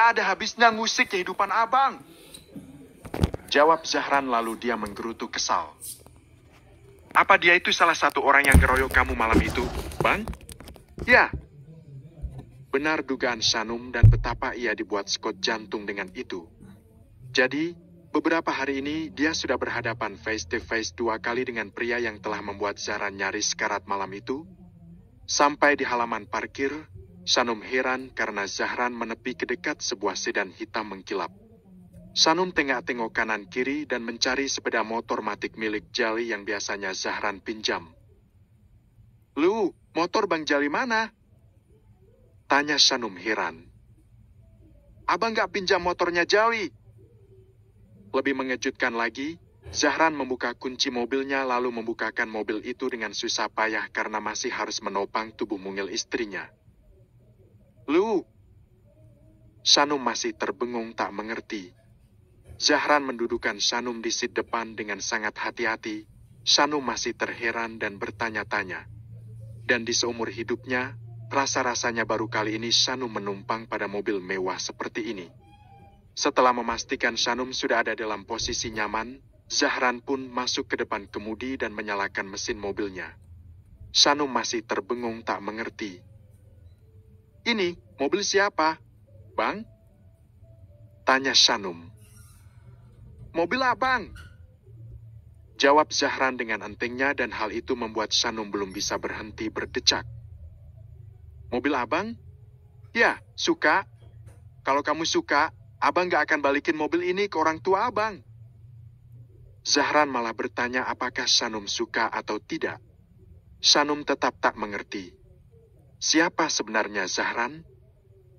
Gak ada habisnya musik kehidupan abang. Jawab Zahran lalu dia menggerutu kesal. Apa dia itu salah satu orang yang keroyok kamu malam itu, Bang? Ya. Benar dugaan Sanum dan betapa ia dibuat skot jantung dengan itu. Jadi, beberapa hari ini dia sudah berhadapan face to face dua kali dengan pria yang telah membuat Zahran nyaris karat malam itu. Sampai di halaman parkir, Sanum heran karena Zahran menepi ke dekat sebuah sedan hitam mengkilap. Sanum tengah tengok kanan kiri dan mencari sepeda motor matik milik Jali yang biasanya Zahran pinjam. Lu, motor Bang Jali mana? Tanya Sanum heran. Abang gak pinjam motornya Jali. Lebih mengejutkan lagi, Zahran membuka kunci mobilnya lalu membukakan mobil itu dengan susah payah karena masih harus menopang tubuh mungil istrinya. Lu! Sanum masih terbengung tak mengerti. Zahran mendudukan Sanum di sit depan dengan sangat hati-hati. Sanum masih terheran dan bertanya-tanya. Dan di seumur hidupnya, rasa-rasanya baru kali ini Sanum menumpang pada mobil mewah seperti ini. Setelah memastikan Sanum sudah ada dalam posisi nyaman, Zahran pun masuk ke depan kemudi dan menyalakan mesin mobilnya. Sanum masih terbengung tak mengerti. Ini mobil siapa? Bang? Tanya Sanum. Mobil abang. Jawab Zahran dengan entengnya dan hal itu membuat Sanum belum bisa berhenti berdecak. Mobil abang? Ya, suka. Kalau kamu suka, abang gak akan balikin mobil ini ke orang tua abang. Zahran malah bertanya apakah Sanum suka atau tidak. Sanum tetap tak mengerti. Siapa sebenarnya Zahran?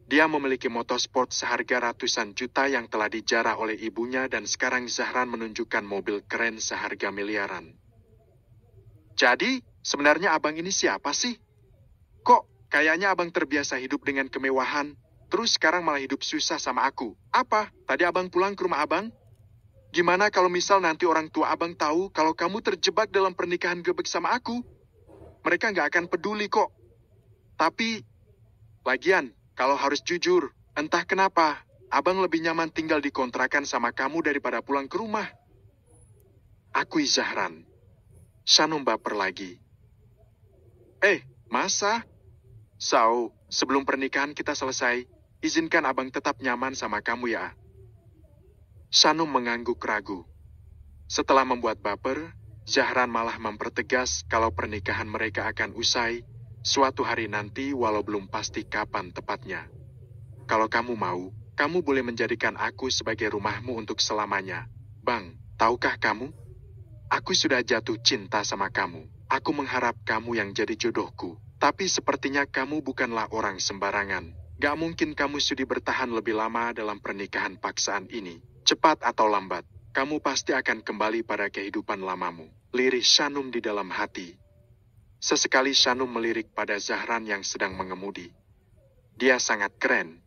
Dia memiliki motorsport seharga ratusan juta yang telah dijarah oleh ibunya dan sekarang Zahran menunjukkan mobil keren seharga miliaran. Jadi, sebenarnya abang ini siapa sih? Kok kayaknya abang terbiasa hidup dengan kemewahan, terus sekarang malah hidup susah sama aku. Apa? Tadi abang pulang ke rumah abang? Gimana kalau misal nanti orang tua abang tahu kalau kamu terjebak dalam pernikahan gebek sama aku? Mereka nggak akan peduli kok. Tapi, lagian, kalau harus jujur, entah kenapa, abang lebih nyaman tinggal di kontrakan sama kamu daripada pulang ke rumah. Aku Zahran. Sanum baper lagi. Eh, masa? Sao, sebelum pernikahan kita selesai, izinkan abang tetap nyaman sama kamu ya. Sanum mengangguk ragu. Setelah membuat baper, Zahran malah mempertegas kalau pernikahan mereka akan usai Suatu hari nanti, walau belum pasti kapan tepatnya. Kalau kamu mau, kamu boleh menjadikan aku sebagai rumahmu untuk selamanya. Bang, tahukah kamu? Aku sudah jatuh cinta sama kamu. Aku mengharap kamu yang jadi jodohku. Tapi sepertinya kamu bukanlah orang sembarangan. Gak mungkin kamu sudi bertahan lebih lama dalam pernikahan paksaan ini. Cepat atau lambat, kamu pasti akan kembali pada kehidupan lamamu. Lirih Shanum di dalam hati, Sesekali Shanu melirik pada Zahran yang sedang mengemudi. Dia sangat keren.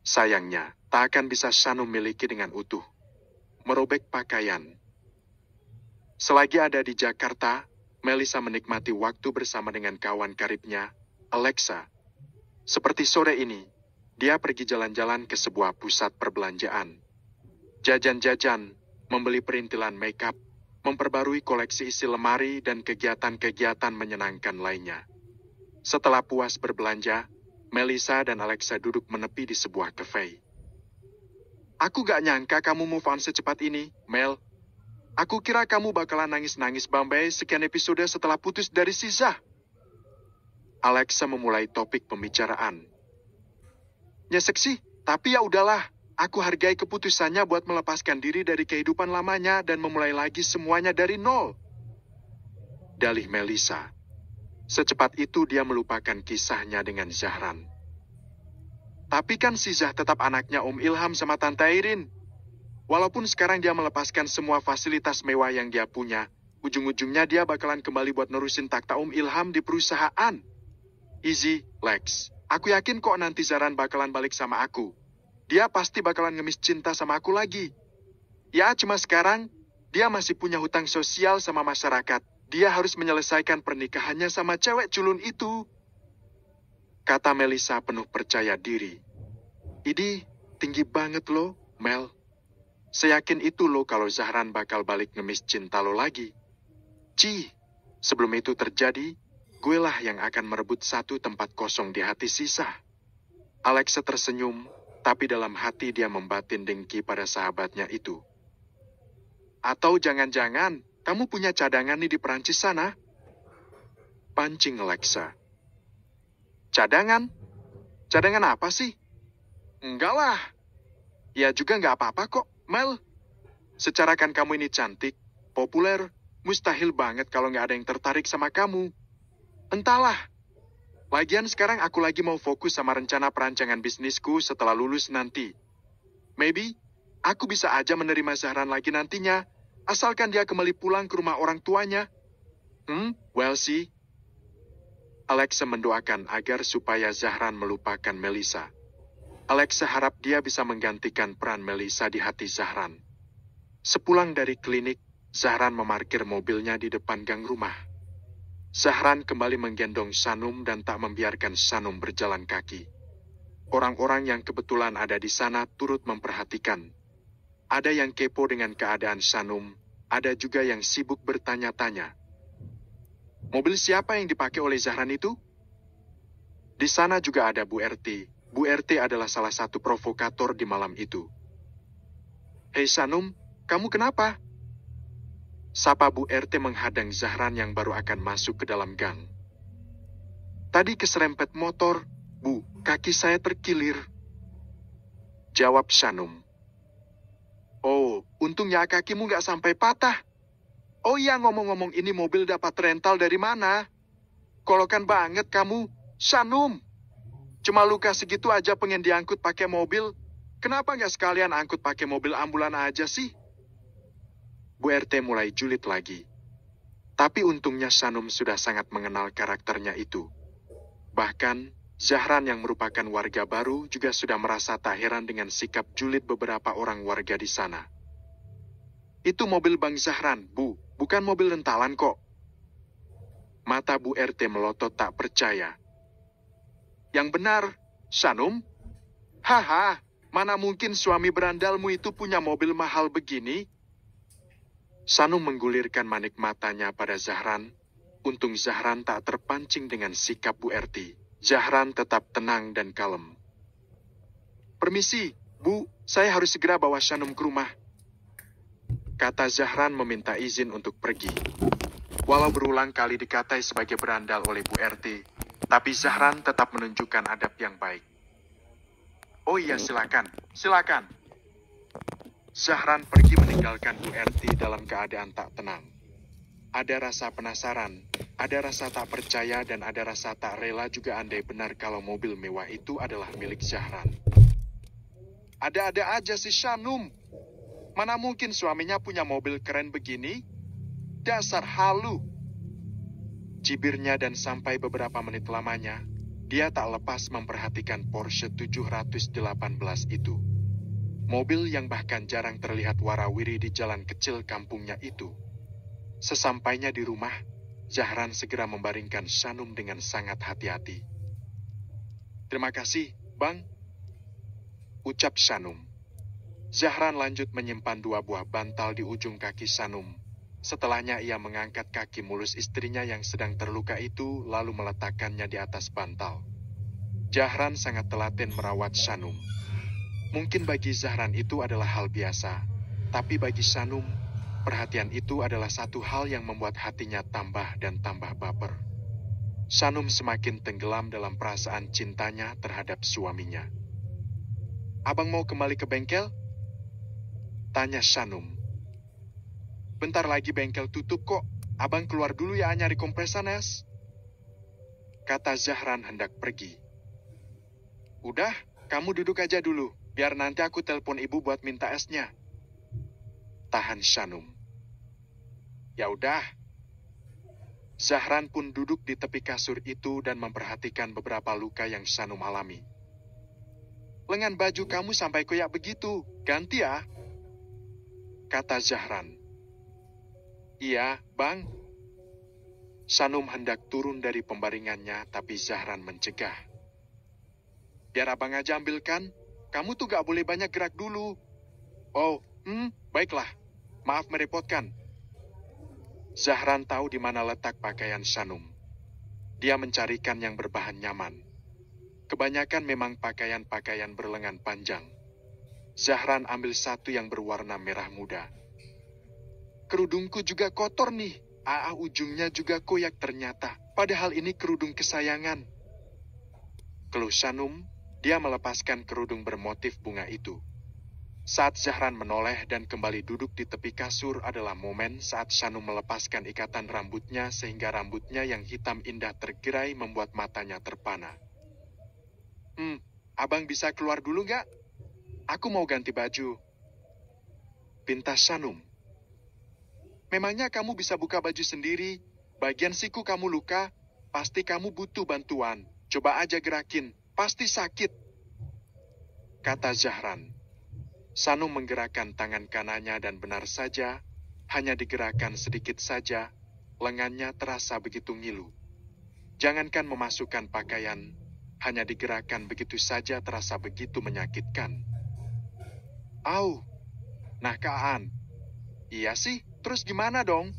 Sayangnya, tak akan bisa Shanu miliki dengan utuh. Merobek pakaian. Selagi ada di Jakarta, Melissa menikmati waktu bersama dengan kawan karibnya, Alexa. Seperti sore ini, dia pergi jalan-jalan ke sebuah pusat perbelanjaan. Jajan-jajan, membeli perintilan makeup, memperbarui koleksi isi lemari dan kegiatan-kegiatan menyenangkan lainnya. Setelah puas berbelanja, Melissa dan Alexa duduk menepi di sebuah kafe. Aku gak nyangka kamu move on secepat ini, Mel. Aku kira kamu bakalan nangis-nangis Bombay sekian episode setelah putus dari Siza. Alexa memulai topik pembicaraan. Nyesek sih, tapi ya udahlah. Aku hargai keputusannya buat melepaskan diri dari kehidupan lamanya dan memulai lagi semuanya dari nol. Dalih Melisa. Secepat itu dia melupakan kisahnya dengan Zahran. Tapi kan si Zah tetap anaknya Om Ilham sama Tante Irin. Walaupun sekarang dia melepaskan semua fasilitas mewah yang dia punya, ujung-ujungnya dia bakalan kembali buat nerusin takta Om Ilham di perusahaan. Easy, Lex. Aku yakin kok nanti Zahran bakalan balik sama aku dia pasti bakalan ngemis cinta sama aku lagi. Ya, cuma sekarang, dia masih punya hutang sosial sama masyarakat. Dia harus menyelesaikan pernikahannya sama cewek culun itu. Kata Melisa penuh percaya diri. Ini tinggi banget lo, Mel. Saya yakin itu lo kalau Zahran bakal balik ngemis cinta lo lagi. Ci, sebelum itu terjadi, gue lah yang akan merebut satu tempat kosong di hati sisa. Alexa tersenyum tapi dalam hati dia membatin dengki pada sahabatnya itu. Atau jangan-jangan kamu punya cadangan nih di Perancis sana? Pancing Alexa. Cadangan? Cadangan apa sih? Enggak lah. Ya juga nggak apa-apa kok, Mel. Secara kan kamu ini cantik, populer, mustahil banget kalau nggak ada yang tertarik sama kamu. Entahlah, Lagian sekarang aku lagi mau fokus sama rencana perancangan bisnisku setelah lulus nanti. Maybe, aku bisa aja menerima Zahran lagi nantinya, asalkan dia kembali pulang ke rumah orang tuanya. Hmm, well see. Alexa mendoakan agar supaya Zahran melupakan Melissa. Alexa harap dia bisa menggantikan peran Melissa di hati Zahran. Sepulang dari klinik, Zahran memarkir mobilnya di depan gang rumah. Sahran kembali menggendong Sanum dan tak membiarkan Sanum berjalan kaki. Orang-orang yang kebetulan ada di sana turut memperhatikan. Ada yang kepo dengan keadaan Sanum, ada juga yang sibuk bertanya-tanya. Mobil siapa yang dipakai oleh Zahran itu? Di sana juga ada Bu RT. Bu RT adalah salah satu provokator di malam itu. Hei Sanum, kamu kenapa? Sapa Bu RT menghadang Zahran yang baru akan masuk ke dalam gang. Tadi keserempet motor, Bu, kaki saya terkilir. Jawab Sanum. Oh, untungnya kakimu nggak sampai patah. Oh iya, ngomong-ngomong ini mobil dapat rental dari mana? Kolokan banget kamu, Sanum. Cuma luka segitu aja pengen diangkut pakai mobil. Kenapa nggak sekalian angkut pakai mobil ambulan aja sih? Bu RT mulai julid lagi. Tapi untungnya Sanum sudah sangat mengenal karakternya itu. Bahkan, Zahran yang merupakan warga baru juga sudah merasa tak heran dengan sikap julid beberapa orang warga di sana. Itu mobil Bang Zahran, Bu, bukan mobil rentalan kok. Mata Bu RT melotot tak percaya. Yang benar, Sanum? Haha, mana mungkin suami berandalmu itu punya mobil mahal begini? Sanum menggulirkan manik matanya pada Zahran. Untung Zahran tak terpancing dengan sikap Bu Erti. Zahran tetap tenang dan kalem. Permisi, Bu, saya harus segera bawa Sanum ke rumah. Kata Zahran meminta izin untuk pergi. Walau berulang kali dikatai sebagai berandal oleh Bu RT, tapi Zahran tetap menunjukkan adab yang baik. Oh iya, silakan, silakan, Syahran pergi meninggalkan RT dalam keadaan tak tenang. Ada rasa penasaran, ada rasa tak percaya dan ada rasa tak rela juga andai benar kalau mobil mewah itu adalah milik Syahran. Ada-ada aja si Shanum. Mana mungkin suaminya punya mobil keren begini? Dasar halu. Cibirnya dan sampai beberapa menit lamanya, dia tak lepas memperhatikan Porsche 718 itu. Mobil yang bahkan jarang terlihat warawiri di jalan kecil kampungnya itu. Sesampainya di rumah, Zahran segera membaringkan Sanum dengan sangat hati-hati. Terima kasih, Bang. Ucap Sanum. Zahran lanjut menyimpan dua buah bantal di ujung kaki Sanum. Setelahnya ia mengangkat kaki mulus istrinya yang sedang terluka itu lalu meletakkannya di atas bantal. Zahran sangat telaten merawat Sanum. Mungkin bagi Zahran itu adalah hal biasa, tapi bagi Sanum, perhatian itu adalah satu hal yang membuat hatinya tambah dan tambah baper. Sanum semakin tenggelam dalam perasaan cintanya terhadap suaminya. Abang mau kembali ke bengkel? Tanya Sanum. Bentar lagi bengkel tutup kok, abang keluar dulu ya nyari kompresan es. Kata Zahran hendak pergi. Udah, kamu duduk aja dulu, Biar nanti aku telepon ibu buat minta esnya. Tahan Shanum. Ya udah. Zahran pun duduk di tepi kasur itu dan memperhatikan beberapa luka yang Shanum alami. Lengan baju kamu sampai koyak begitu, ganti ya. Kata Zahran. Iya, Bang. Sanum hendak turun dari pembaringannya, tapi Zahran mencegah. Biar abang aja ambilkan, kamu tuh gak boleh banyak gerak dulu. Oh, hmm, baiklah. Maaf merepotkan. Zahran tahu di mana letak pakaian Sanum. Dia mencarikan yang berbahan nyaman. Kebanyakan memang pakaian-pakaian berlengan panjang. Zahran ambil satu yang berwarna merah muda. Kerudungku juga kotor nih. Aa ah, ah, ujungnya juga koyak ternyata. Padahal ini kerudung kesayangan. Keluh Sanum dia melepaskan kerudung bermotif bunga itu. Saat Zahran menoleh dan kembali duduk di tepi kasur adalah momen saat Shanu melepaskan ikatan rambutnya sehingga rambutnya yang hitam indah tergerai membuat matanya terpana. Hmm, abang bisa keluar dulu nggak? Aku mau ganti baju. Pintas Shanum. Memangnya kamu bisa buka baju sendiri? Bagian siku kamu luka? Pasti kamu butuh bantuan. Coba aja gerakin, Pasti sakit, kata Zahran. Sanu menggerakkan tangan kanannya dan benar saja, hanya digerakkan sedikit saja, lengannya terasa begitu ngilu. Jangankan memasukkan pakaian, hanya digerakkan begitu saja terasa begitu menyakitkan. Au, nah Kaan, iya sih, terus gimana dong?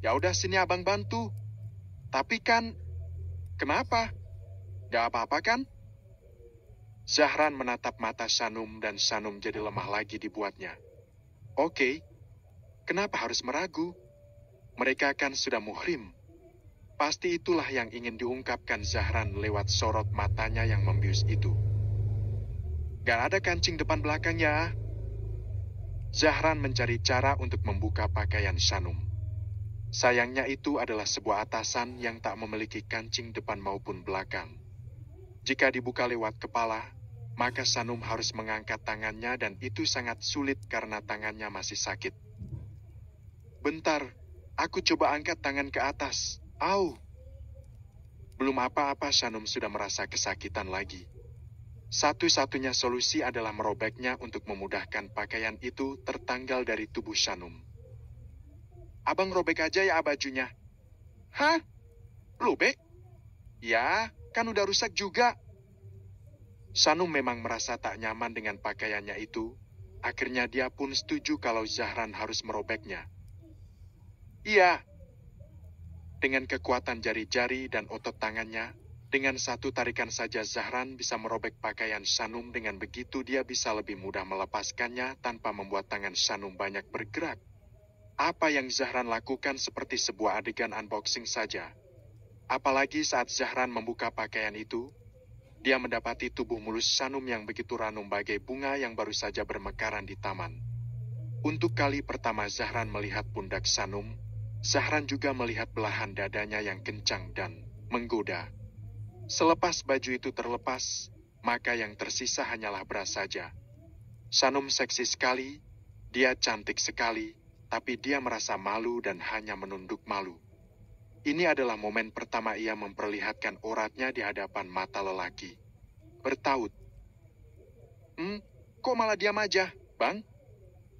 Ya udah sini abang bantu. Tapi kan, kenapa? Gak apa-apa kan? Zahran menatap mata Sanum dan Sanum jadi lemah lagi dibuatnya. Oke, okay. kenapa harus meragu? Mereka kan sudah muhrim. Pasti itulah yang ingin diungkapkan Zahran lewat sorot matanya yang membius itu. Gak ada kancing depan belakangnya. Zahran mencari cara untuk membuka pakaian Sanum. Sayangnya itu adalah sebuah atasan yang tak memiliki kancing depan maupun belakang. Jika dibuka lewat kepala, maka Sanum harus mengangkat tangannya dan itu sangat sulit karena tangannya masih sakit. Bentar, aku coba angkat tangan ke atas. Au! Belum apa-apa Sanum sudah merasa kesakitan lagi. Satu-satunya solusi adalah merobeknya untuk memudahkan pakaian itu tertanggal dari tubuh Sanum. Abang robek aja ya bajunya. Hah? Robek? Ya, Kan udah rusak juga. Sanum memang merasa tak nyaman dengan pakaiannya itu. Akhirnya dia pun setuju kalau Zahran harus merobeknya. Iya. Dengan kekuatan jari-jari dan otot tangannya, dengan satu tarikan saja Zahran bisa merobek pakaian Sanum dengan begitu dia bisa lebih mudah melepaskannya tanpa membuat tangan Sanum banyak bergerak. Apa yang Zahran lakukan seperti sebuah adegan unboxing saja. Apalagi saat Zahran membuka pakaian itu, dia mendapati tubuh mulus Sanum yang begitu ranum bagai bunga yang baru saja bermekaran di taman. Untuk kali pertama Zahran melihat pundak Sanum, Zahran juga melihat belahan dadanya yang kencang dan menggoda. Selepas baju itu terlepas, maka yang tersisa hanyalah beras saja. Sanum seksi sekali, dia cantik sekali, tapi dia merasa malu dan hanya menunduk malu. Ini adalah momen pertama ia memperlihatkan oratnya di hadapan mata lelaki. Bertaut. Hmm, kok malah diam aja, Bang?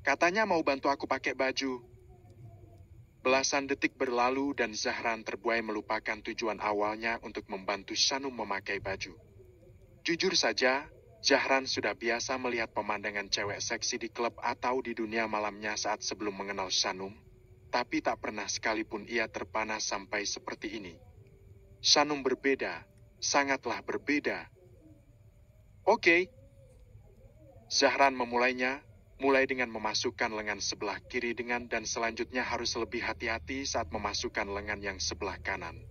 Katanya mau bantu aku pakai baju. Belasan detik berlalu dan Zahran terbuai melupakan tujuan awalnya untuk membantu Shanum memakai baju. Jujur saja, Zahran sudah biasa melihat pemandangan cewek seksi di klub atau di dunia malamnya saat sebelum mengenal Shanum tapi tak pernah sekalipun ia terpanas sampai seperti ini. Sanum berbeda, sangatlah berbeda. Oke. Okay. Zahran memulainya, mulai dengan memasukkan lengan sebelah kiri dengan dan selanjutnya harus lebih hati-hati saat memasukkan lengan yang sebelah kanan.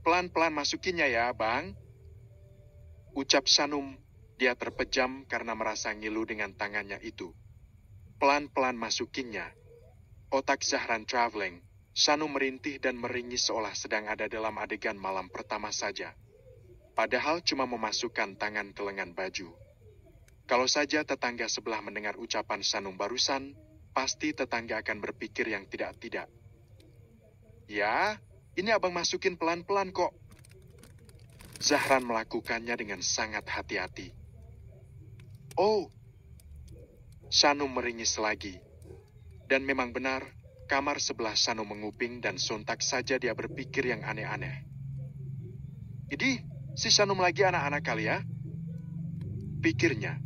Pelan-pelan masukinnya ya, Bang. Ucap Sanum, dia terpejam karena merasa ngilu dengan tangannya itu. Pelan-pelan masukinnya, Otak Zahran traveling, Sanu merintih dan meringis seolah sedang ada dalam adegan malam pertama saja. Padahal cuma memasukkan tangan ke lengan baju. Kalau saja tetangga sebelah mendengar ucapan Sanu barusan, pasti tetangga akan berpikir yang tidak-tidak. Ya, ini abang masukin pelan-pelan kok. Zahran melakukannya dengan sangat hati-hati. Oh, Sanu meringis lagi dan memang benar, kamar sebelah Sano menguping dan sontak saja dia berpikir yang aneh-aneh. Jadi, si Sanum lagi anak-anak kali ya? Pikirnya.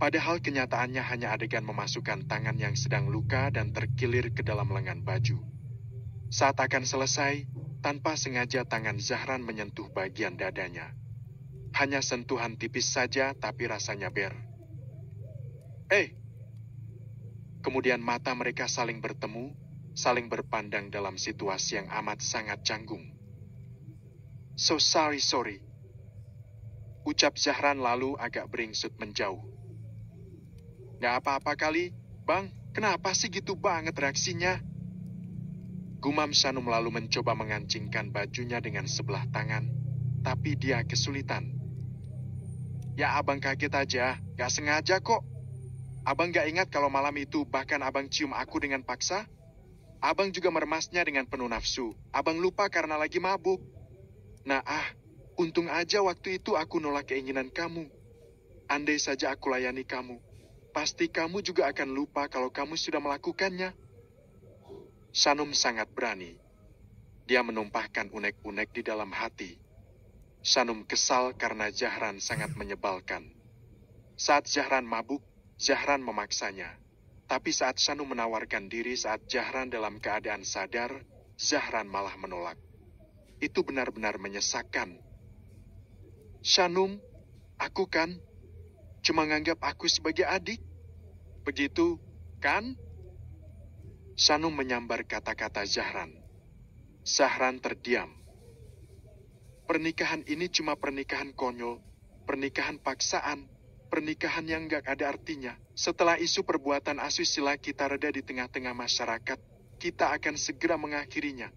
Padahal kenyataannya hanya adegan memasukkan tangan yang sedang luka dan terkilir ke dalam lengan baju. Saat akan selesai, tanpa sengaja tangan Zahran menyentuh bagian dadanya. Hanya sentuhan tipis saja tapi rasanya ber. Eh, hey, Kemudian mata mereka saling bertemu, saling berpandang dalam situasi yang amat sangat canggung. So sorry, sorry. Ucap Zahran lalu agak beringsut menjauh. Gak apa-apa kali, Bang. Kenapa sih gitu banget reaksinya? Gumam Sanum lalu mencoba mengancingkan bajunya dengan sebelah tangan, tapi dia kesulitan. Ya abang kaget aja, gak sengaja kok. Abang gak ingat kalau malam itu bahkan abang cium aku dengan paksa? Abang juga meremasnya dengan penuh nafsu. Abang lupa karena lagi mabuk. Nah ah, untung aja waktu itu aku nolak keinginan kamu. Andai saja aku layani kamu, pasti kamu juga akan lupa kalau kamu sudah melakukannya. Sanum sangat berani. Dia menumpahkan unek-unek di dalam hati. Sanum kesal karena Zahran sangat menyebalkan. Saat Zahran mabuk, Zahran memaksanya. Tapi saat Sanu menawarkan diri saat Zahran dalam keadaan sadar, Zahran malah menolak. Itu benar-benar menyesakkan. Sanum, aku kan cuma nganggap aku sebagai adik. Begitu, kan? Sanum menyambar kata-kata Zahran. Zahran terdiam. Pernikahan ini cuma pernikahan konyol, pernikahan paksaan, pernikahan yang gak ada artinya. Setelah isu perbuatan asusila kita reda di tengah-tengah masyarakat, kita akan segera mengakhirinya.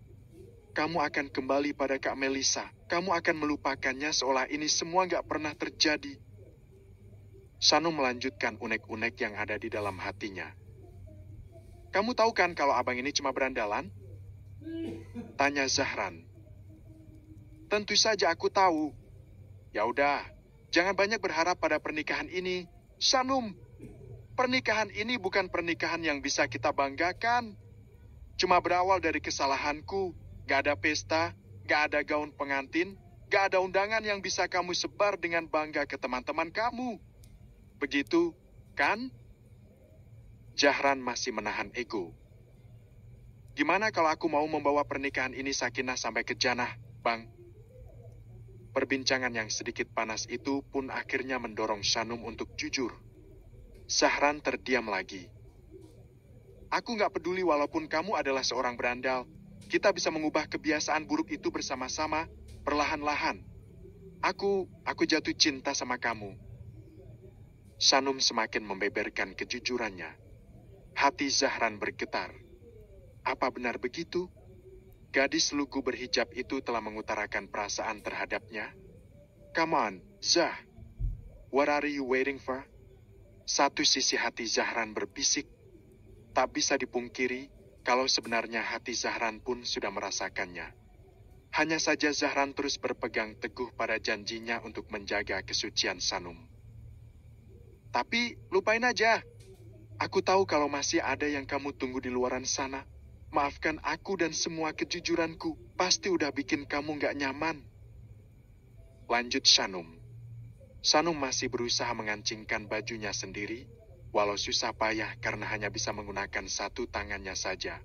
Kamu akan kembali pada Kak Melisa. Kamu akan melupakannya seolah ini semua gak pernah terjadi. Sanu melanjutkan unek-unek yang ada di dalam hatinya. Kamu tahu kan kalau abang ini cuma berandalan? Tanya Zahran. Tentu saja aku tahu. Ya udah, Jangan banyak berharap pada pernikahan ini. Sanum, pernikahan ini bukan pernikahan yang bisa kita banggakan. Cuma berawal dari kesalahanku. Gak ada pesta, gak ada gaun pengantin, gak ada undangan yang bisa kamu sebar dengan bangga ke teman-teman kamu. Begitu, kan? Jahran masih menahan ego. Gimana kalau aku mau membawa pernikahan ini sakinah sampai ke janah, Bang? Perbincangan yang sedikit panas itu pun akhirnya mendorong Sanum untuk jujur. Sahran terdiam lagi. Aku nggak peduli walaupun kamu adalah seorang berandal, kita bisa mengubah kebiasaan buruk itu bersama-sama, perlahan-lahan. Aku, aku jatuh cinta sama kamu. Sanum semakin membeberkan kejujurannya. Hati Zahran bergetar. Apa benar begitu? Gadis lugu berhijab itu telah mengutarakan perasaan terhadapnya. Come on, Zah. What are you waiting for? Satu sisi hati Zahran berbisik. Tak bisa dipungkiri, kalau sebenarnya hati Zahran pun sudah merasakannya. Hanya saja Zahran terus berpegang teguh pada janjinya untuk menjaga kesucian Sanum. Tapi, lupain aja. Aku tahu kalau masih ada yang kamu tunggu di luaran sana. Maafkan aku dan semua kejujuranku, pasti udah bikin kamu gak nyaman. Lanjut Sanum. Sanum masih berusaha mengancingkan bajunya sendiri, walau susah payah karena hanya bisa menggunakan satu tangannya saja.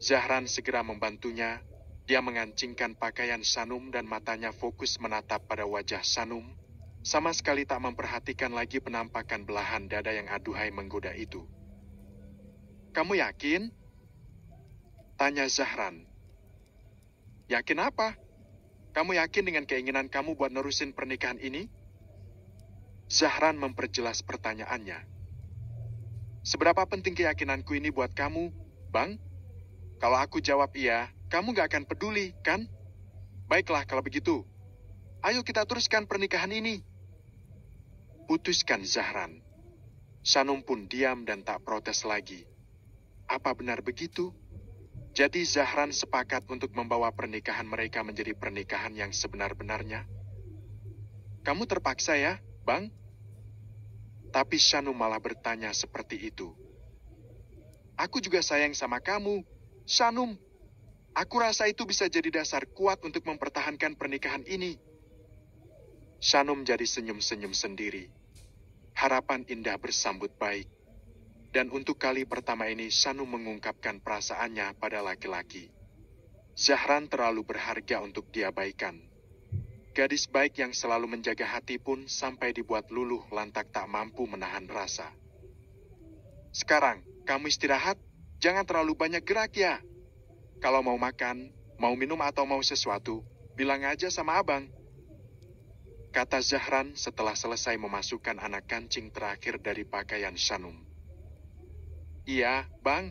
Zahran segera membantunya, dia mengancingkan pakaian Sanum dan matanya fokus menatap pada wajah Sanum, sama sekali tak memperhatikan lagi penampakan belahan dada yang aduhai menggoda itu. Kamu yakin? Tanya Zahran. Yakin apa? Kamu yakin dengan keinginan kamu buat nerusin pernikahan ini? Zahran memperjelas pertanyaannya. Seberapa penting keyakinanku ini buat kamu, Bang? Kalau aku jawab iya, kamu gak akan peduli, kan? Baiklah kalau begitu. Ayo kita teruskan pernikahan ini. Putuskan Zahran. Sanum pun diam dan tak protes lagi. Apa benar begitu? Jadi Zahran sepakat untuk membawa pernikahan mereka menjadi pernikahan yang sebenar-benarnya? Kamu terpaksa ya, Bang? Tapi Shanu malah bertanya seperti itu. Aku juga sayang sama kamu, Shanum. Aku rasa itu bisa jadi dasar kuat untuk mempertahankan pernikahan ini. Shanum jadi senyum-senyum sendiri. Harapan indah bersambut baik. Dan untuk kali pertama ini Sanu mengungkapkan perasaannya pada laki-laki. Zahran terlalu berharga untuk diabaikan. Gadis baik yang selalu menjaga hati pun sampai dibuat luluh lantak tak mampu menahan rasa. Sekarang, kamu istirahat, jangan terlalu banyak gerak ya. Kalau mau makan, mau minum atau mau sesuatu, bilang aja sama abang. Kata Zahran setelah selesai memasukkan anak kancing terakhir dari pakaian Shanum. Iya, Bang.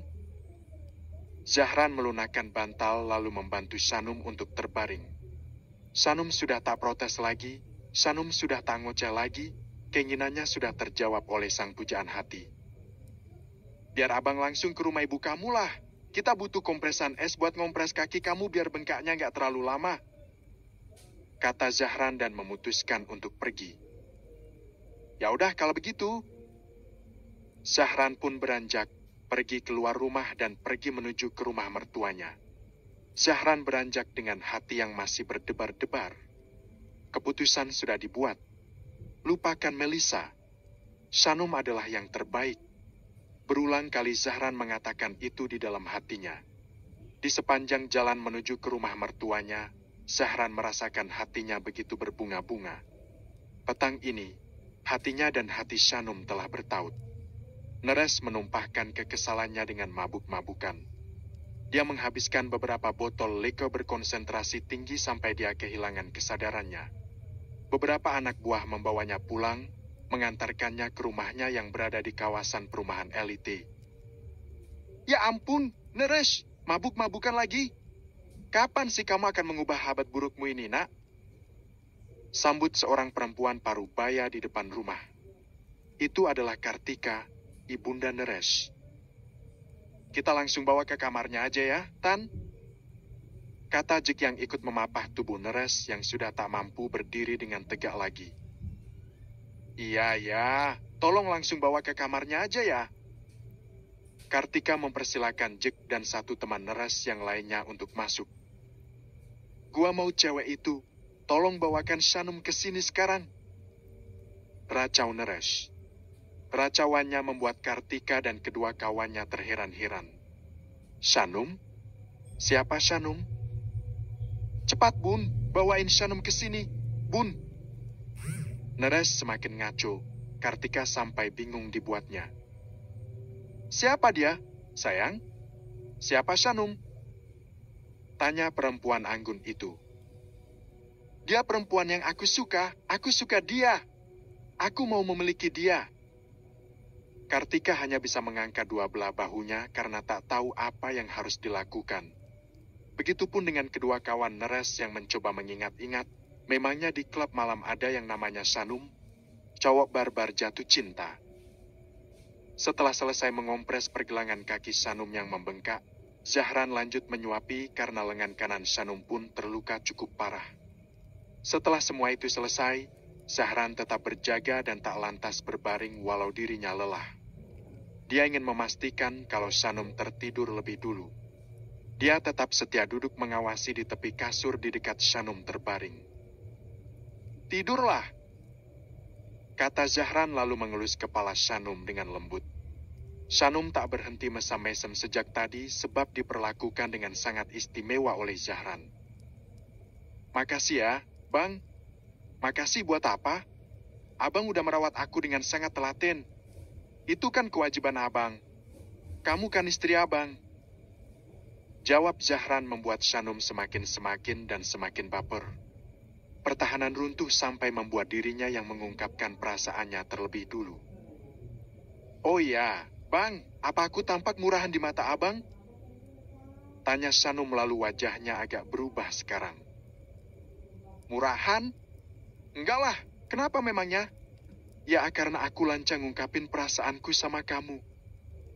Zahran melunakkan bantal lalu membantu Sanum untuk terbaring. Sanum sudah tak protes lagi, Sanum sudah tak ngoceh lagi, keinginannya sudah terjawab oleh sang pujaan hati. Biar abang langsung ke rumah ibu kamu lah. Kita butuh kompresan es buat ngompres kaki kamu biar bengkaknya nggak terlalu lama. Kata Zahran dan memutuskan untuk pergi. Ya udah kalau begitu. Zahran pun beranjak pergi keluar rumah dan pergi menuju ke rumah mertuanya. Zahran beranjak dengan hati yang masih berdebar-debar. Keputusan sudah dibuat. Lupakan Melisa. Sanum adalah yang terbaik. Berulang kali Zahran mengatakan itu di dalam hatinya. Di sepanjang jalan menuju ke rumah mertuanya, Zahran merasakan hatinya begitu berbunga-bunga. Petang ini, hatinya dan hati Sanum telah bertaut. Neres menumpahkan kekesalannya dengan mabuk-mabukan. Dia menghabiskan beberapa botol liko berkonsentrasi tinggi sampai dia kehilangan kesadarannya. Beberapa anak buah membawanya pulang, mengantarkannya ke rumahnya yang berada di kawasan perumahan LIT. Ya ampun, Neres, mabuk-mabukan lagi. Kapan sih kamu akan mengubah habat burukmu ini, nak? Sambut seorang perempuan paruh baya di depan rumah. Itu adalah Kartika, Ibunda Neres. Kita langsung bawa ke kamarnya aja ya, Tan. Kata Jik yang ikut memapah tubuh Neres yang sudah tak mampu berdiri dengan tegak lagi. Iya ya, tolong langsung bawa ke kamarnya aja ya. Kartika mempersilahkan Jik dan satu teman Neres yang lainnya untuk masuk. Gua mau cewek itu, tolong bawakan Shanum ke sini sekarang. Racau Neres. Racawannya membuat Kartika dan kedua kawannya terheran-heran. Shanum? Siapa Shanum? Cepat Bun, bawain Shanum ke sini. Bun! Neres semakin ngaco. Kartika sampai bingung dibuatnya. Siapa dia, sayang? Siapa Shanum? Tanya perempuan anggun itu. Dia perempuan yang aku suka, aku suka dia. Aku mau memiliki dia, Kartika hanya bisa mengangkat dua belah bahunya karena tak tahu apa yang harus dilakukan. Begitupun dengan kedua kawan Neres yang mencoba mengingat-ingat, memangnya di klub malam ada yang namanya Sanum, cowok barbar jatuh cinta. Setelah selesai mengompres pergelangan kaki Sanum yang membengkak, Zahran lanjut menyuapi karena lengan kanan Sanum pun terluka cukup parah. Setelah semua itu selesai, Zahran tetap berjaga dan tak lantas berbaring walau dirinya lelah. Dia ingin memastikan kalau Sanum tertidur lebih dulu. Dia tetap setia duduk mengawasi di tepi kasur di dekat Sanum terbaring. Tidurlah, kata Zahran lalu mengelus kepala Sanum dengan lembut. Sanum tak berhenti mesam-mesem sejak tadi sebab diperlakukan dengan sangat istimewa oleh Zahran. Makasih ya, Bang. Makasih buat apa? Abang udah merawat aku dengan sangat telaten. Itu kan kewajiban abang. Kamu kan istri abang. Jawab Zahran membuat Shanum semakin-semakin dan semakin baper. Pertahanan runtuh sampai membuat dirinya yang mengungkapkan perasaannya terlebih dulu. Oh iya, Bang, apa aku tampak murahan di mata abang? Tanya Shanum lalu wajahnya agak berubah sekarang. Murahan? Enggak lah, kenapa memangnya? Ya karena aku lancang ungkapin perasaanku sama kamu.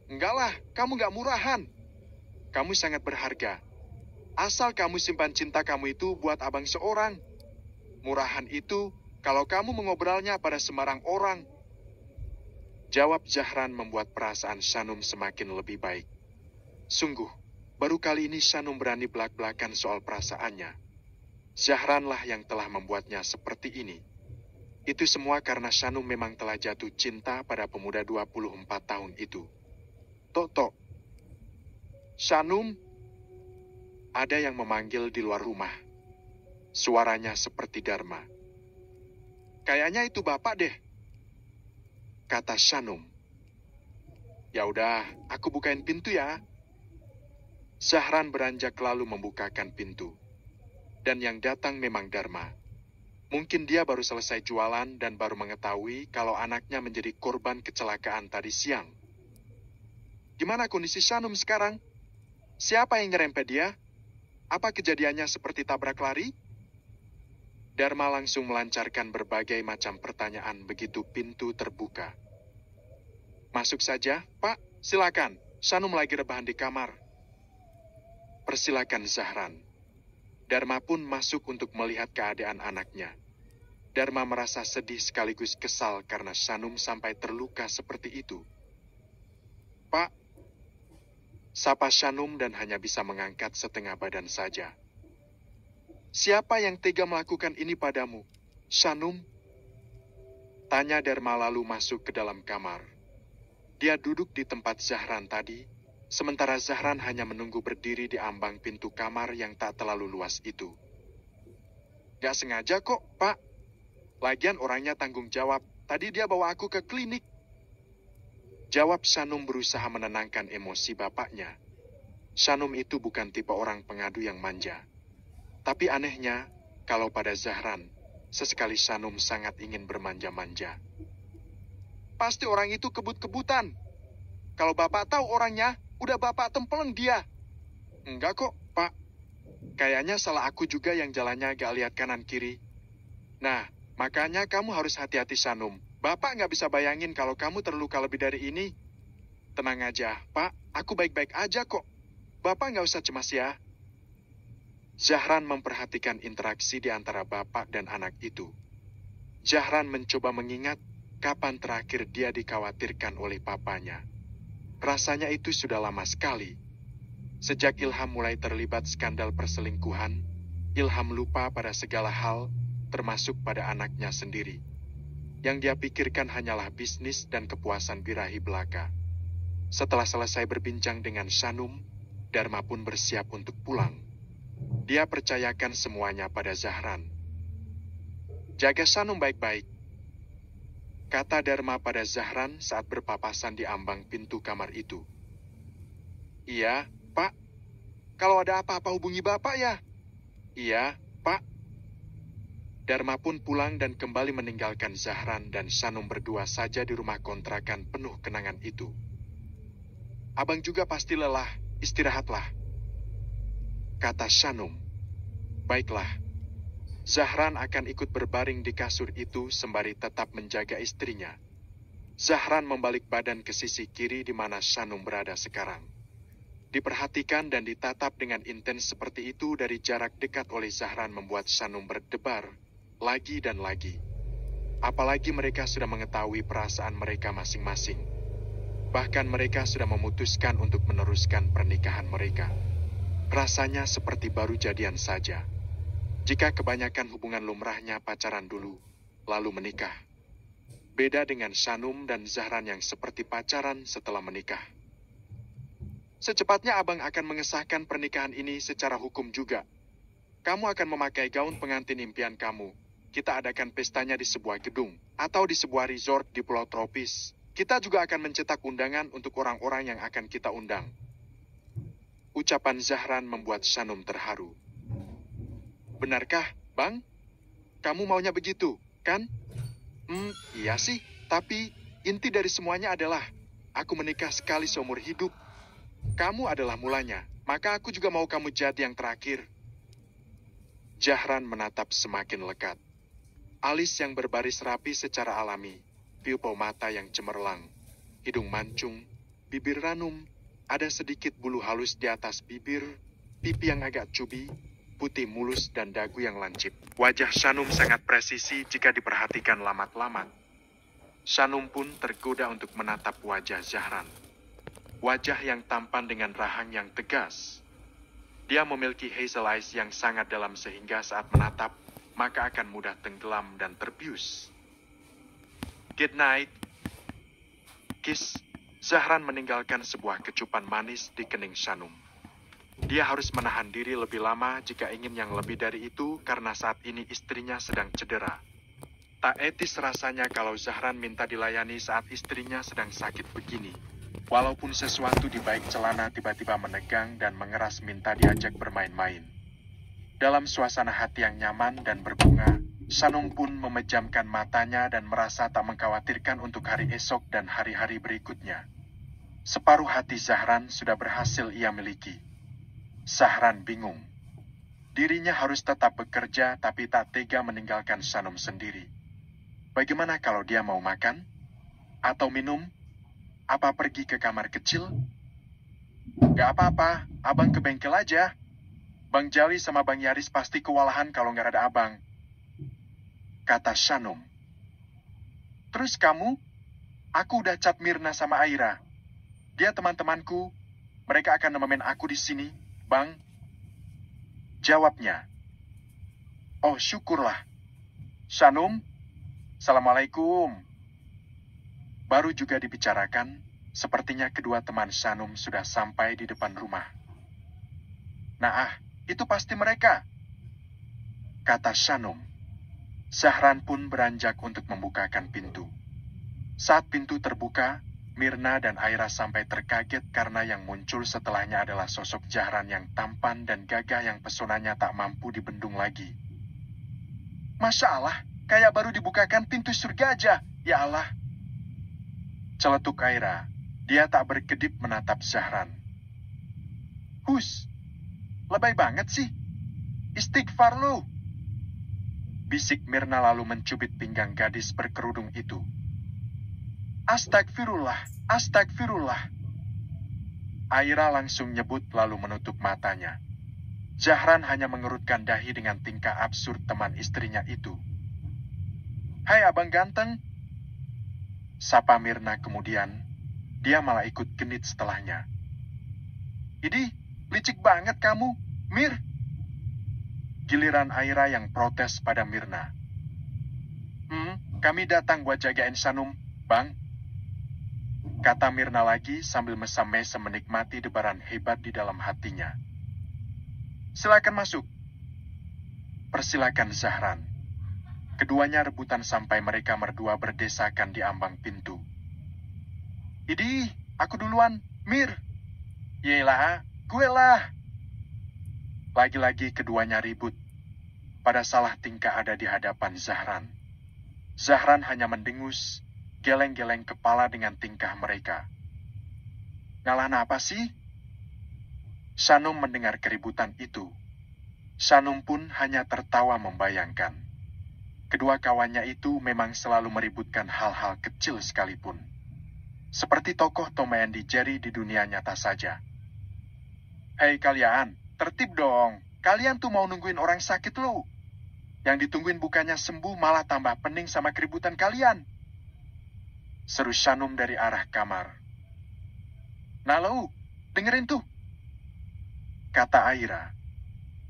Enggak kamu gak murahan. Kamu sangat berharga. Asal kamu simpan cinta kamu itu buat abang seorang. Murahan itu kalau kamu mengobralnya pada semarang orang. Jawab Zahran membuat perasaan Sanum semakin lebih baik. Sungguh, baru kali ini Sanum berani belak-belakan soal perasaannya. Zahranlah yang telah membuatnya seperti ini. Itu semua karena Shanum memang telah jatuh cinta pada pemuda 24 tahun itu. Tok tok. Shanum. Ada yang memanggil di luar rumah. Suaranya seperti Dharma. Kayaknya itu bapak deh. Kata Shanum. Ya udah, aku bukain pintu ya. Zahran beranjak lalu membukakan pintu. Dan yang datang memang Dharma Mungkin dia baru selesai jualan dan baru mengetahui kalau anaknya menjadi korban kecelakaan tadi siang. Gimana kondisi Shanum sekarang? Siapa yang ngerempet dia? Apa kejadiannya seperti tabrak lari? Dharma langsung melancarkan berbagai macam pertanyaan begitu pintu terbuka. Masuk saja, Pak. Silakan. Sanum lagi rebahan di kamar. Persilakan Zahran. Dharma pun masuk untuk melihat keadaan anaknya. Dharma merasa sedih sekaligus kesal karena Sanum sampai terluka seperti itu. Pak, sapa Sanum dan hanya bisa mengangkat setengah badan saja. Siapa yang tega melakukan ini padamu? Sanum? Tanya Dharma lalu masuk ke dalam kamar. Dia duduk di tempat Zahran tadi, Sementara Zahran hanya menunggu berdiri di ambang pintu kamar yang tak terlalu luas itu. Gak sengaja kok, Pak. Lagian orangnya tanggung jawab. Tadi dia bawa aku ke klinik. Jawab Sanum berusaha menenangkan emosi bapaknya. Sanum itu bukan tipe orang pengadu yang manja. Tapi anehnya, kalau pada Zahran, sesekali Sanum sangat ingin bermanja-manja. Pasti orang itu kebut-kebutan. Kalau bapak tahu orangnya, Udah bapak tempeleng dia. Enggak kok, pak. Kayaknya salah aku juga yang jalannya agak lihat kanan kiri. Nah, makanya kamu harus hati-hati Sanum. Bapak nggak bisa bayangin kalau kamu terluka lebih dari ini. Tenang aja, Pak. Aku baik-baik aja kok. Bapak nggak usah cemas ya. Zahran memperhatikan interaksi di antara bapak dan anak itu. Zahran mencoba mengingat kapan terakhir dia dikhawatirkan oleh papanya. Rasanya itu sudah lama sekali. Sejak Ilham mulai terlibat skandal perselingkuhan, Ilham lupa pada segala hal, termasuk pada anaknya sendiri. Yang dia pikirkan hanyalah bisnis dan kepuasan birahi belaka. Setelah selesai berbincang dengan Sanum, Dharma pun bersiap untuk pulang. Dia percayakan semuanya pada Zahran. Jaga Sanum baik-baik. Kata Dharma pada Zahran saat berpapasan di ambang pintu kamar itu. Iya, Pak. Kalau ada apa-apa hubungi Bapak ya. Iya, Pak. Dharma pun pulang dan kembali meninggalkan Zahran dan Sanum berdua saja di rumah kontrakan penuh kenangan itu. Abang juga pasti lelah, istirahatlah. Kata Sanum. Baiklah. Zahran akan ikut berbaring di kasur itu sembari tetap menjaga istrinya. Zahran membalik badan ke sisi kiri di mana Shanum berada sekarang. Diperhatikan dan ditatap dengan intens seperti itu dari jarak dekat oleh Zahran membuat Shanum berdebar, lagi dan lagi. Apalagi mereka sudah mengetahui perasaan mereka masing-masing. Bahkan mereka sudah memutuskan untuk meneruskan pernikahan mereka. Rasanya seperti baru jadian saja. Jika kebanyakan hubungan lumrahnya pacaran dulu, lalu menikah. Beda dengan Sanum dan Zahran yang seperti pacaran setelah menikah. Secepatnya abang akan mengesahkan pernikahan ini secara hukum juga. Kamu akan memakai gaun pengantin impian kamu. Kita adakan pestanya di sebuah gedung atau di sebuah resort di pulau tropis. Kita juga akan mencetak undangan untuk orang-orang yang akan kita undang. Ucapan Zahran membuat Sanum terharu. Benarkah, Bang? Kamu maunya begitu, kan? Hmm, iya sih. Tapi inti dari semuanya adalah aku menikah sekali seumur hidup. Kamu adalah mulanya, maka aku juga mau kamu jadi yang terakhir. Jahran menatap semakin lekat. Alis yang berbaris rapi secara alami, pupil mata yang cemerlang, hidung mancung, bibir ranum, ada sedikit bulu halus di atas bibir, pipi yang agak cubi, putih mulus dan dagu yang lancip. Wajah Shanum sangat presisi jika diperhatikan lamat-lamat. Shanum pun tergoda untuk menatap wajah Zahran. Wajah yang tampan dengan rahang yang tegas. Dia memiliki hazel eyes yang sangat dalam sehingga saat menatap, maka akan mudah tenggelam dan terbius. Good night. Kiss, Zahran meninggalkan sebuah kecupan manis di kening Shanum. Dia harus menahan diri lebih lama jika ingin yang lebih dari itu karena saat ini istrinya sedang cedera. Tak etis rasanya kalau Zahran minta dilayani saat istrinya sedang sakit begini. Walaupun sesuatu di baik celana tiba-tiba menegang dan mengeras minta diajak bermain-main. Dalam suasana hati yang nyaman dan berbunga, Sanung pun memejamkan matanya dan merasa tak mengkhawatirkan untuk hari esok dan hari-hari berikutnya. Separuh hati Zahran sudah berhasil ia miliki. Sahran bingung. Dirinya harus tetap bekerja tapi tak tega meninggalkan Sanum sendiri. Bagaimana kalau dia mau makan? Atau minum? Apa pergi ke kamar kecil? Gak apa-apa, abang ke bengkel aja. Bang Jali sama Bang Yaris pasti kewalahan kalau nggak ada abang. Kata Sanum. Terus kamu? Aku udah cat Mirna sama Aira. Dia teman-temanku. Mereka akan nemenin aku di sini Bang? Jawabnya. Oh syukurlah. Sanum, Assalamualaikum. Baru juga dibicarakan, sepertinya kedua teman Sanum sudah sampai di depan rumah. Nah ah, itu pasti mereka. Kata Sanum. Sahran pun beranjak untuk membukakan pintu. Saat pintu terbuka, Mirna dan Aira sampai terkaget karena yang muncul setelahnya adalah sosok Jahran yang tampan dan gagah yang pesonanya tak mampu dibendung lagi. Masya Allah, kayak baru dibukakan pintu surga aja, ya Allah. Celetuk Aira, dia tak berkedip menatap Zahran. Hus, lebay banget sih. Istighfar lu. Bisik Mirna lalu mencubit pinggang gadis berkerudung itu. Astagfirullah, astagfirullah. Aira langsung nyebut lalu menutup matanya. Zahran hanya mengerutkan dahi dengan tingkah absurd teman istrinya itu. Hai abang ganteng. Sapa Mirna kemudian, dia malah ikut genit setelahnya. Idi, licik banget kamu, Mir. Giliran Aira yang protes pada Mirna. Hmm, kami datang buat jagain Sanum, Bang kata Mirna lagi sambil mesam-mesam menikmati debaran hebat di dalam hatinya. Silakan masuk. Persilakan Zahran. Keduanya rebutan sampai mereka berdua berdesakan di ambang pintu. Idi, aku duluan, Mir. Yelah, gue lah. Lagi-lagi keduanya ribut. Pada salah tingkah ada di hadapan Zahran. Zahran hanya mendengus, geleng geleng kepala dengan tingkah mereka. Ngalah apa sih? Sanum mendengar keributan itu. Sanum pun hanya tertawa membayangkan. Kedua kawannya itu memang selalu meributkan hal-hal kecil sekalipun. Seperti tokoh Tomayan di Jerry di dunia nyata saja. Hei kalian, tertib dong. Kalian tuh mau nungguin orang sakit lo. Yang ditungguin bukannya sembuh malah tambah pening sama keributan kalian. Seru Shanum dari arah kamar. Nalau, dengerin tuh. Kata Aira.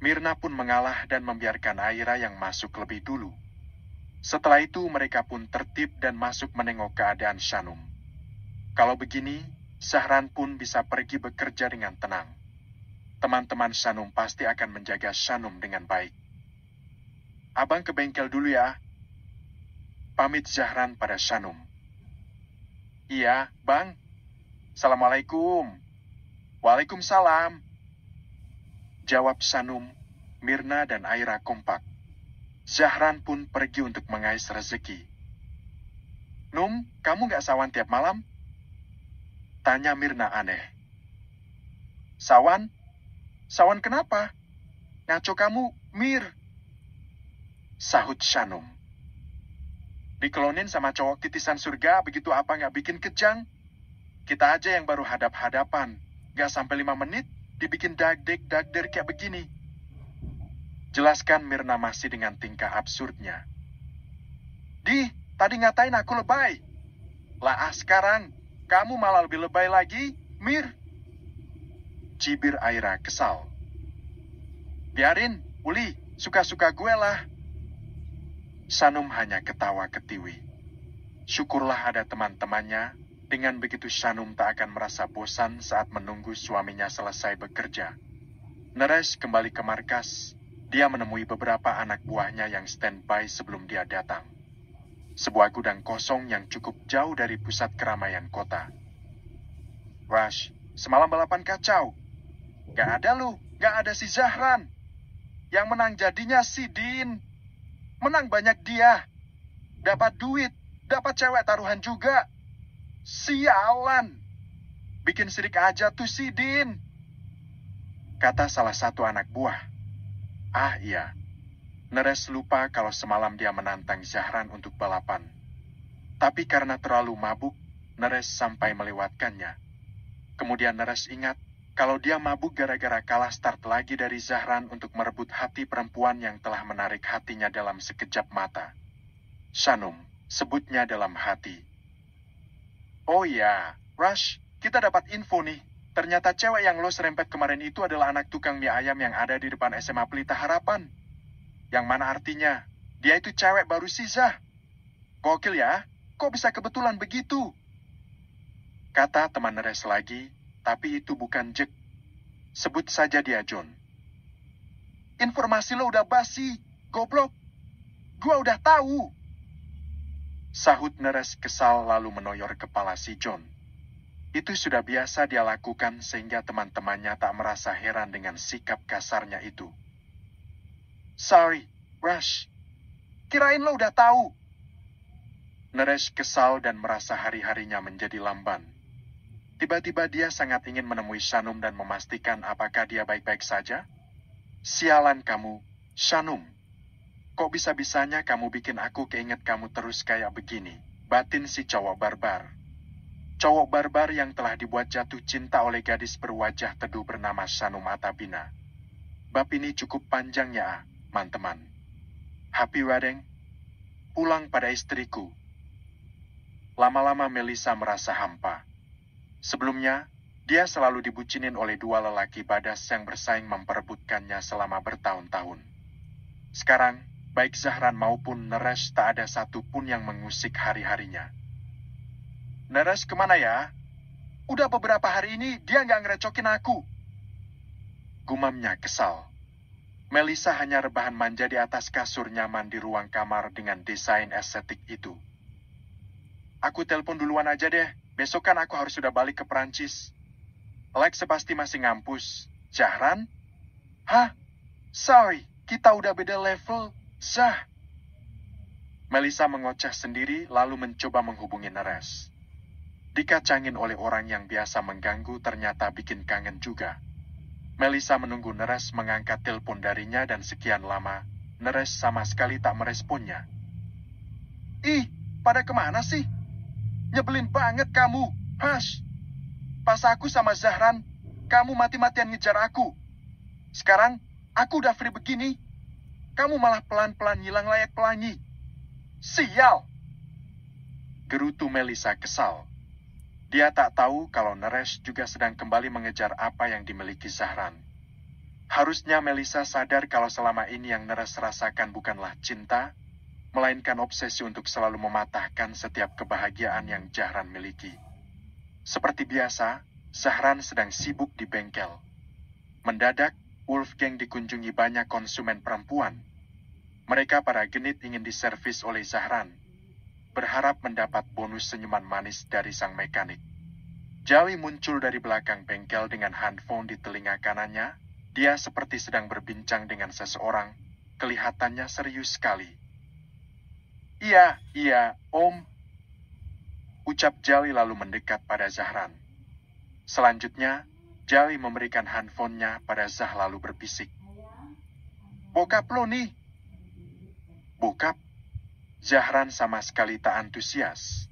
Mirna pun mengalah dan membiarkan Aira yang masuk lebih dulu. Setelah itu mereka pun tertib dan masuk menengok keadaan Shanum. Kalau begini, Sahran pun bisa pergi bekerja dengan tenang. Teman-teman Shanum pasti akan menjaga Shanum dengan baik. Abang ke bengkel dulu ya. Pamit Zahran pada Shanum. Iya, Bang. Assalamualaikum. Waalaikumsalam. Jawab Sanum, Mirna dan Aira kompak. Zahran pun pergi untuk mengais rezeki. Num, kamu gak sawan tiap malam? Tanya Mirna aneh. Sawan? Sawan kenapa? Ngaco kamu, Mir. Sahut Sanum. Diklonin sama cowok titisan surga begitu apa nggak bikin kejang? Kita aja yang baru hadap-hadapan, nggak sampai lima menit, dibikin dag deg dag kayak begini. Jelaskan Mirna masih dengan tingkah absurdnya. Di, tadi ngatain aku lebay. Lah ah sekarang, kamu malah lebih lebay lagi, Mir. Cibir Aira kesal. Biarin, Uli, suka-suka gue lah. Sanum hanya ketawa ketiwi. Syukurlah ada teman-temannya, dengan begitu Sanum tak akan merasa bosan saat menunggu suaminya selesai bekerja. Neres kembali ke markas, dia menemui beberapa anak buahnya yang standby sebelum dia datang. Sebuah gudang kosong yang cukup jauh dari pusat keramaian kota. Rush, semalam balapan kacau. Gak ada lu, gak ada si Zahran. Yang menang jadinya si Din menang banyak dia. Dapat duit, dapat cewek taruhan juga. Sialan. Bikin sirik aja tuh si Din. Kata salah satu anak buah. Ah iya, Neres lupa kalau semalam dia menantang Zahran untuk balapan. Tapi karena terlalu mabuk, Neres sampai melewatkannya. Kemudian Neres ingat kalau dia mabuk gara-gara kalah start lagi dari Zahran untuk merebut hati perempuan yang telah menarik hatinya dalam sekejap mata. Shanum, sebutnya dalam hati. Oh ya, Rush, kita dapat info nih. Ternyata cewek yang lo serempet kemarin itu adalah anak tukang mie ayam yang ada di depan SMA Pelita Harapan. Yang mana artinya, dia itu cewek baru si Zah. Gokil ya, kok bisa kebetulan begitu? Kata teman Res lagi tapi itu bukan Jack. Sebut saja dia John. Informasi lo udah basi, goblok. Gua udah tahu. Sahut Neres kesal lalu menoyor kepala si John. Itu sudah biasa dia lakukan sehingga teman-temannya tak merasa heran dengan sikap kasarnya itu. Sorry, Rush. Kirain lo udah tahu. Neres kesal dan merasa hari-harinya menjadi lamban. Tiba-tiba dia sangat ingin menemui Shanum dan memastikan apakah dia baik-baik saja. Sialan kamu, Shanum. Kok bisa-bisanya kamu bikin aku keinget kamu terus kayak begini, batin si cowok barbar. Cowok barbar yang telah dibuat jatuh cinta oleh gadis berwajah teduh bernama Shanum Atabina. Bab ini cukup panjang ya, teman-teman. Happy wedding. Pulang pada istriku. Lama-lama Melissa merasa hampa. Sebelumnya, dia selalu dibucinin oleh dua lelaki badas yang bersaing memperebutkannya selama bertahun-tahun. Sekarang, baik Zahran maupun Neres tak ada satupun yang mengusik hari-harinya. Neres kemana ya? Udah beberapa hari ini dia nggak ngerecokin aku. Gumamnya kesal. Melisa hanya rebahan manja di atas kasur nyaman di ruang kamar dengan desain estetik itu. Aku telpon duluan aja deh, Besok kan aku harus sudah balik ke Perancis. Lex pasti masih ngampus. Jahran? Hah? Sorry, kita udah beda level. Zah. Melisa mengoceh sendiri lalu mencoba menghubungi Neres. Dikacangin oleh orang yang biasa mengganggu ternyata bikin kangen juga. Melisa menunggu Neres mengangkat telepon darinya dan sekian lama, Neres sama sekali tak meresponnya. Ih, pada kemana sih? Nyebelin banget kamu, Hush. Pas aku sama Zahran, kamu mati-matian ngejar aku. Sekarang, aku udah free begini. Kamu malah pelan-pelan hilang layak pelangi. Sial! Gerutu Melisa kesal. Dia tak tahu kalau Neres juga sedang kembali mengejar apa yang dimiliki Zahran. Harusnya Melisa sadar kalau selama ini yang Neres rasakan bukanlah cinta, melainkan obsesi untuk selalu mematahkan setiap kebahagiaan yang Zahran miliki. Seperti biasa, Zahran sedang sibuk di bengkel. Mendadak, Wolfgang dikunjungi banyak konsumen perempuan. Mereka para genit ingin diservis oleh Zahran, berharap mendapat bonus senyuman manis dari sang mekanik. Jawi muncul dari belakang bengkel dengan handphone di telinga kanannya, dia seperti sedang berbincang dengan seseorang, kelihatannya serius sekali. Iya, iya, Om. Ucap Jali lalu mendekat pada Zahran. Selanjutnya, Jali memberikan handphonenya pada Zah lalu berbisik. Bokap lo nih. Bokap? Zahran sama sekali tak antusias.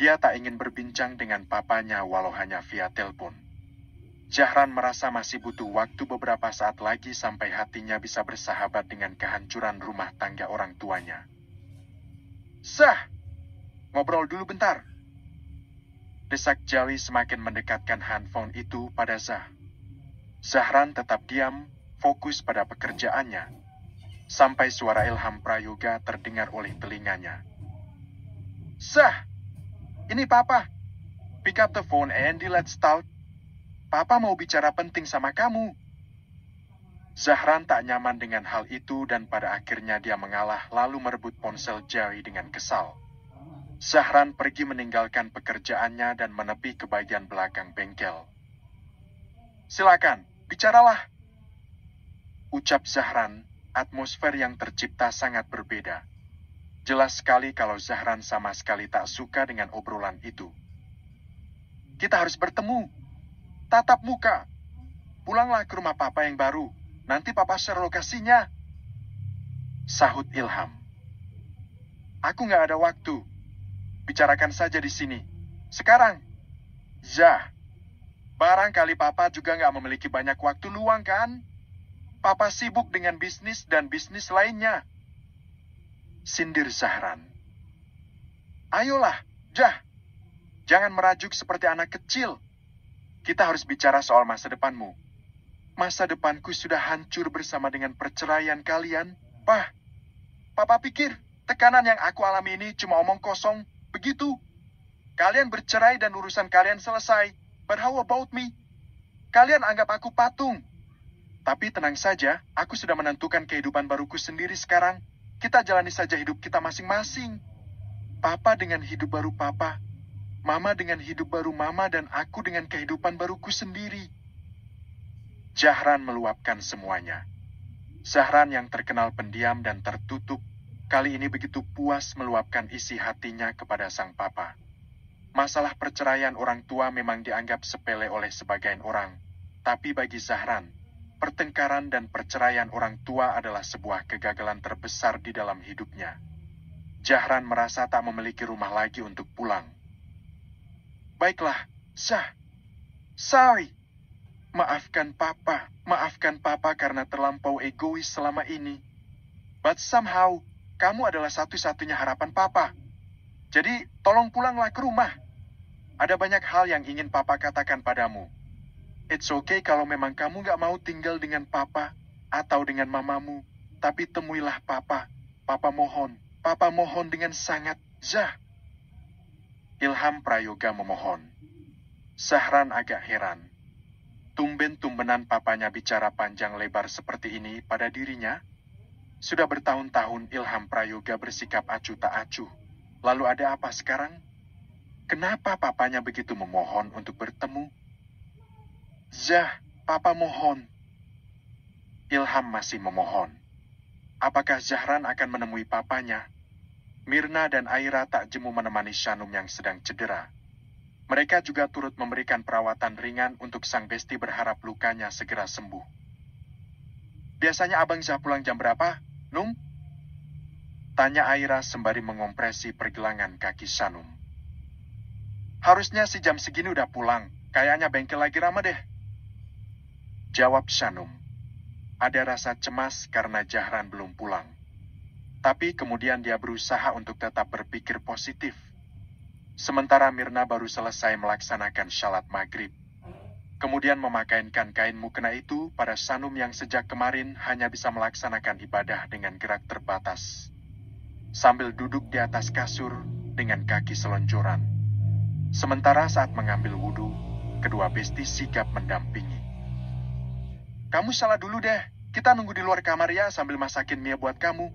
Dia tak ingin berbincang dengan papanya walau hanya via telepon. Zahran merasa masih butuh waktu beberapa saat lagi sampai hatinya bisa bersahabat dengan kehancuran rumah tangga orang tuanya. Sah! Ngobrol dulu bentar. Desak jali semakin mendekatkan handphone itu pada Zah. Zahran tetap diam, fokus pada pekerjaannya. Sampai suara Ilham Prayoga terdengar oleh telinganya. Sah! Ini Papa. Pick up the phone and let's talk. Papa mau bicara penting sama kamu. Zahran tak nyaman dengan hal itu dan pada akhirnya dia mengalah lalu merebut ponsel Jerry dengan kesal. Zahran pergi meninggalkan pekerjaannya dan menepi ke bagian belakang bengkel. Silakan, bicaralah. Ucap Zahran, atmosfer yang tercipta sangat berbeda. Jelas sekali kalau Zahran sama sekali tak suka dengan obrolan itu. Kita harus bertemu. Tatap muka. Pulanglah ke rumah papa yang baru. Nanti papa share lokasinya. Sahut Ilham. Aku nggak ada waktu. Bicarakan saja di sini. Sekarang. Ya. Barangkali papa juga nggak memiliki banyak waktu luang kan? Papa sibuk dengan bisnis dan bisnis lainnya. Sindir Zahran. Ayolah, Jah. Ya. Jangan merajuk seperti anak kecil. Kita harus bicara soal masa depanmu. Masa depanku sudah hancur bersama dengan perceraian kalian, Pah. Papa pikir tekanan yang aku alami ini cuma omong kosong, begitu. Kalian bercerai dan urusan kalian selesai. But how about me? Kalian anggap aku patung. Tapi tenang saja, aku sudah menentukan kehidupan baruku sendiri sekarang. Kita jalani saja hidup kita masing-masing. Papa dengan hidup baru papa, mama dengan hidup baru mama dan aku dengan kehidupan baruku sendiri. Jahran meluapkan semuanya. Zahran yang terkenal pendiam dan tertutup, kali ini begitu puas meluapkan isi hatinya kepada sang papa. Masalah perceraian orang tua memang dianggap sepele oleh sebagian orang, tapi bagi Zahran, pertengkaran dan perceraian orang tua adalah sebuah kegagalan terbesar di dalam hidupnya. Zahran merasa tak memiliki rumah lagi untuk pulang. Baiklah, Zah. Sorry. Maafkan papa, maafkan papa karena terlampau egois selama ini. But somehow, kamu adalah satu-satunya harapan papa. Jadi, tolong pulanglah ke rumah. Ada banyak hal yang ingin papa katakan padamu. It's okay kalau memang kamu gak mau tinggal dengan papa atau dengan mamamu, tapi temuilah papa. Papa mohon, papa mohon dengan sangat, Zah. Ilham Prayoga memohon. Sahran agak heran. Tumben-tumbenan papanya bicara panjang lebar seperti ini pada dirinya. Sudah bertahun-tahun Ilham Prayoga bersikap acuh tak acuh. Lalu ada apa sekarang? Kenapa papanya begitu memohon untuk bertemu? Zah, papa mohon. Ilham masih memohon. Apakah Zahran akan menemui papanya? Mirna dan Aira tak jemu menemani Shanum yang sedang cedera. Mereka juga turut memberikan perawatan ringan untuk sang besti berharap lukanya segera sembuh. Biasanya Abang bisa pulang jam berapa, Num? Tanya Aira sembari mengompresi pergelangan kaki Sanum. Harusnya si jam segini udah pulang, kayaknya bengkel lagi ramah deh. Jawab Sanum. Ada rasa cemas karena Jahran belum pulang. Tapi kemudian dia berusaha untuk tetap berpikir positif Sementara Mirna baru selesai melaksanakan shalat maghrib. Kemudian memakainkan kain mukena itu pada Sanum yang sejak kemarin hanya bisa melaksanakan ibadah dengan gerak terbatas. Sambil duduk di atas kasur dengan kaki selonjoran. Sementara saat mengambil wudhu, kedua besti sigap mendampingi. Kamu salah dulu deh, kita nunggu di luar kamar ya sambil masakin mie buat kamu.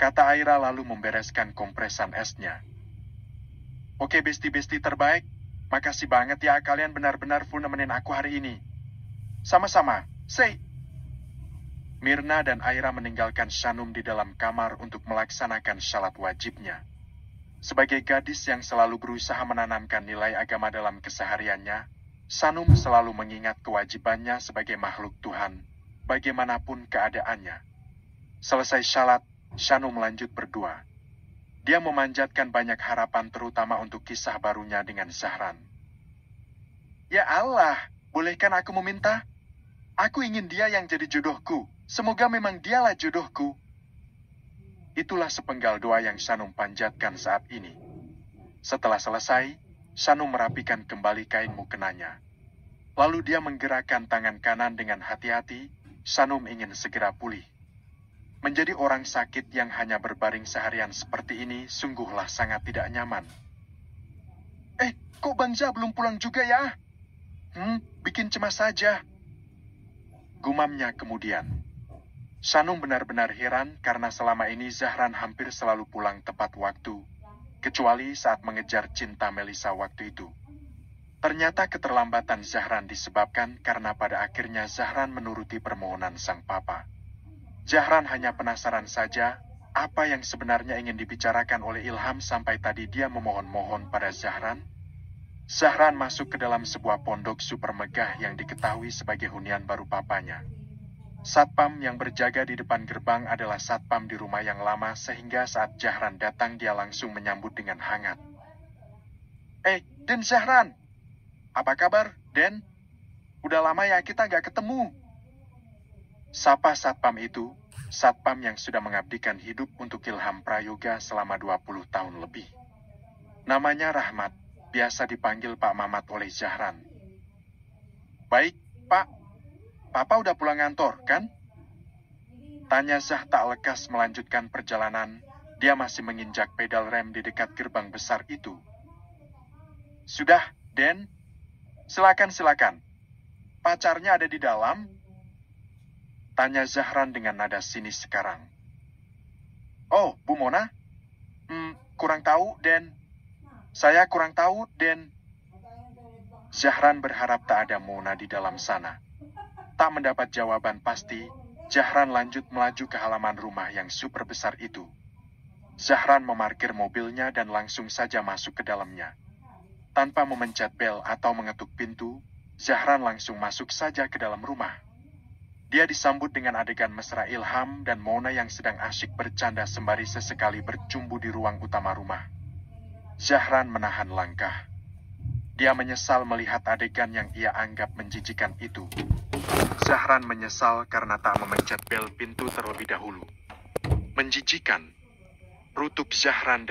Kata Aira lalu membereskan kompresan esnya Oke besti-besti terbaik, makasih banget ya kalian benar-benar full nemenin aku hari ini. Sama-sama, say! Mirna dan Aira meninggalkan Shanum di dalam kamar untuk melaksanakan salat wajibnya. Sebagai gadis yang selalu berusaha menanamkan nilai agama dalam kesehariannya, Sanum selalu mengingat kewajibannya sebagai makhluk Tuhan, bagaimanapun keadaannya. Selesai syalat, Sanum lanjut berdoa. Dia memanjatkan banyak harapan terutama untuk kisah barunya dengan Zahran. Ya Allah, bolehkan aku meminta? Aku ingin dia yang jadi jodohku. Semoga memang dialah jodohku. Itulah sepenggal doa yang Sanum panjatkan saat ini. Setelah selesai, Sanum merapikan kembali kain mukenanya. Lalu dia menggerakkan tangan kanan dengan hati-hati, Sanum ingin segera pulih. Menjadi orang sakit yang hanya berbaring seharian seperti ini sungguhlah sangat tidak nyaman. Eh, kok Bang Zha belum pulang juga ya? Hmm, bikin cemas saja. Gumamnya kemudian. Sanung benar-benar heran karena selama ini Zahran hampir selalu pulang tepat waktu, kecuali saat mengejar cinta Melisa waktu itu. Ternyata keterlambatan Zahran disebabkan karena pada akhirnya Zahran menuruti permohonan sang papa. Jahran hanya penasaran saja, apa yang sebenarnya ingin dibicarakan oleh Ilham sampai tadi dia memohon-mohon pada Zahran? Zahran masuk ke dalam sebuah pondok super megah yang diketahui sebagai hunian baru papanya. Satpam yang berjaga di depan gerbang adalah satpam di rumah yang lama sehingga saat Zahran datang dia langsung menyambut dengan hangat. Eh, Den Zahran! Apa kabar, Den? Udah lama ya kita gak ketemu. Sapa Satpam itu, Satpam yang sudah mengabdikan hidup untuk Ilham Prayoga selama 20 tahun lebih. Namanya Rahmat, biasa dipanggil Pak Mamat oleh Zahran. Baik, Pak. Papa udah pulang kantor, kan? Tanya Zah tak lekas melanjutkan perjalanan, dia masih menginjak pedal rem di dekat gerbang besar itu. Sudah, Den. Silakan, silakan. Pacarnya ada di dalam, Tanya Zahran dengan nada sinis sekarang. Oh, Bu Mona? Hmm, kurang tahu, Den. Saya kurang tahu, Den. Zahran berharap tak ada Mona di dalam sana. Tak mendapat jawaban pasti, Zahran lanjut melaju ke halaman rumah yang super besar itu. Zahran memarkir mobilnya dan langsung saja masuk ke dalamnya. Tanpa memencet bel atau mengetuk pintu, Zahran langsung masuk saja ke dalam rumah. Dia disambut dengan adegan mesra Ilham dan Mona yang sedang asyik bercanda sembari sesekali bercumbu di ruang utama rumah. Zahran menahan langkah. Dia menyesal melihat adegan yang ia anggap menjijikan itu. Zahran menyesal karena tak memencet bel pintu terlebih dahulu. Menjijikan. Rutup Zahran dalam